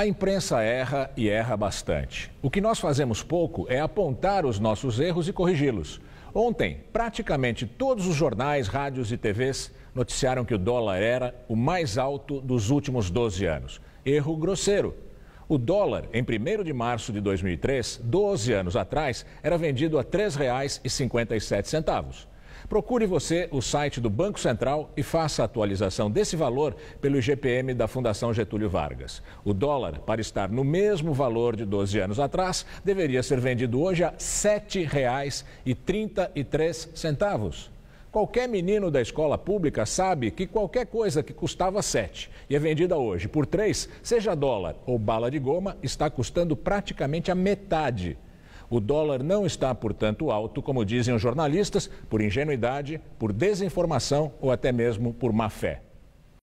A imprensa erra e erra bastante. O que nós fazemos pouco é apontar os nossos erros e corrigi-los. Ontem, praticamente todos os jornais, rádios e TVs noticiaram que o dólar era o mais alto dos últimos 12 anos. Erro grosseiro. O dólar, em 1 de março de 2003, 12 anos atrás, era vendido a R$ 3,57. Procure você o site do Banco Central e faça a atualização desse valor pelo IGPM da Fundação Getúlio Vargas. O dólar, para estar no mesmo valor de 12 anos atrás, deveria ser vendido hoje a R$ 7,33. Qualquer menino da escola pública sabe que qualquer coisa que custava 7 e é vendida hoje por 3, seja dólar ou bala de goma, está custando praticamente a metade. O dólar não está, portanto, alto, como dizem os jornalistas, por ingenuidade, por desinformação ou até mesmo por má fé.